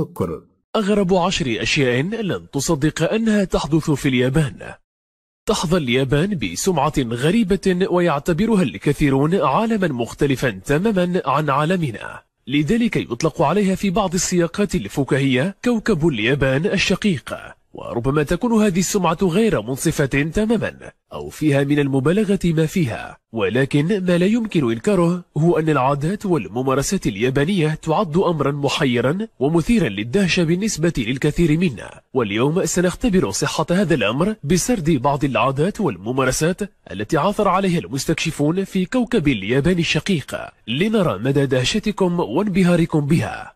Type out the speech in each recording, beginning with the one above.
السكر أغرب عشر أشياء لن تصدق أنها تحدث في اليابان تحظى اليابان بسمعة غريبة ويعتبرها الكثيرون عالما مختلفا تماما عن عالمنا لذلك يطلق عليها في بعض السياقات الفكاهية كوكب اليابان الشقيق وربما تكون هذه السمعة غير منصفة تماما أو فيها من المبالغة ما فيها ولكن ما لا يمكن إنكاره هو أن العادات والممارسات اليابانية تعد أمرا محيرا ومثيرا للدهشة بالنسبة للكثير منا واليوم سنختبر صحة هذا الأمر بسرد بعض العادات والممارسات التي عثر عليها المستكشفون في كوكب اليابان الشقيق لنرى مدى دهشتكم وانبهاركم بها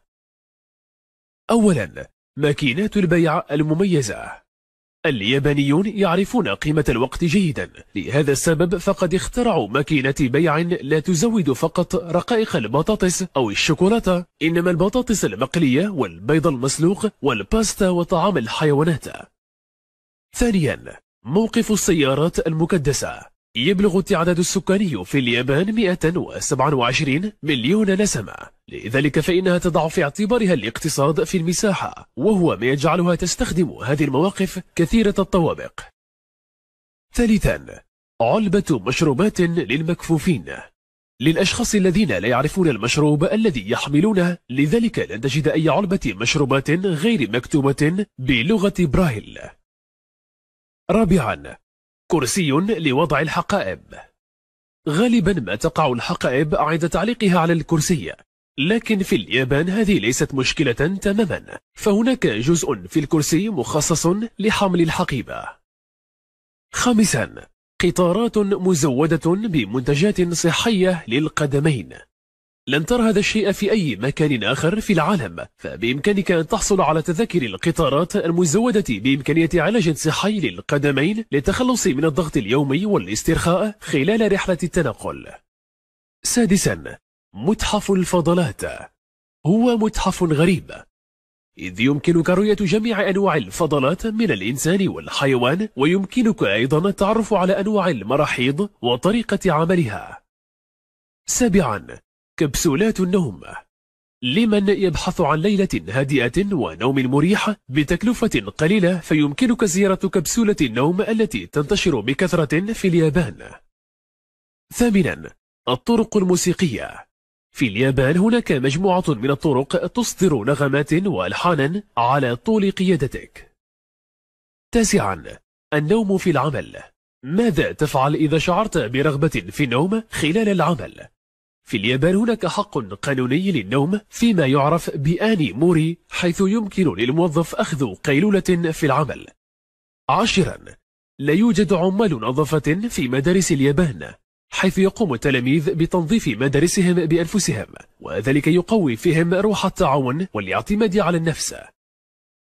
أولا ماكينات البيع المميزة اليابانيون يعرفون قيمة الوقت جيدا لهذا السبب فقد اخترعوا ماكينة بيع لا تزود فقط رقائق البطاطس أو الشوكولاتة إنما البطاطس المقلية والبيض المسلوق والباستا وطعام الحيوانات ثانيا موقف السيارات المكدسة يبلغ التعداد السكاني في اليابان 127 مليون نسمة لذلك فإنها تضع في اعتبارها الاقتصاد في المساحة وهو ما يجعلها تستخدم هذه المواقف كثيرة الطوابق ثالثا علبة مشروبات للمكفوفين للأشخاص الذين لا يعرفون المشروب الذي يحملونه لذلك لن تجد أي علبة مشروبات غير مكتوبة بلغة برايل رابعا كرسي لوضع الحقائب غالبا ما تقع الحقائب عند تعليقها على الكرسي لكن في اليابان هذه ليست مشكلة تماما فهناك جزء في الكرسي مخصص لحمل الحقيبة خامسا قطارات مزودة بمنتجات صحية للقدمين لن ترى هذا الشيء في أي مكان آخر في العالم فبإمكانك أن تحصل على تذاكر القطارات المزودة بإمكانية علاج صحي للقدمين للتخلص من الضغط اليومي والاسترخاء خلال رحلة التنقل سادسا متحف الفضلات هو متحف غريب إذ يمكنك رؤية جميع أنواع الفضلات من الإنسان والحيوان ويمكنك أيضا التعرف على أنواع المراحيض وطريقة عملها سابعا كبسولات النوم لمن يبحث عن ليلة هادئة ونوم مريح بتكلفة قليلة فيمكنك زيارة كبسولة النوم التي تنتشر بكثرة في اليابان ثامنا الطرق الموسيقية في اليابان هناك مجموعة من الطرق تصدر نغمات وألحانا على طول قيادتك تاسعا النوم في العمل ماذا تفعل إذا شعرت برغبة في النوم خلال العمل؟ في اليابان هناك حق قانوني للنوم فيما يعرف بآني موري حيث يمكن للموظف أخذ قيلولة في العمل عاشرا لا يوجد عمال نظافة في مدارس اليابان حيث يقوم التلاميذ بتنظيف مدارسهم بأنفسهم وذلك يقوي فيهم روح التعاون والاعتماد على النفس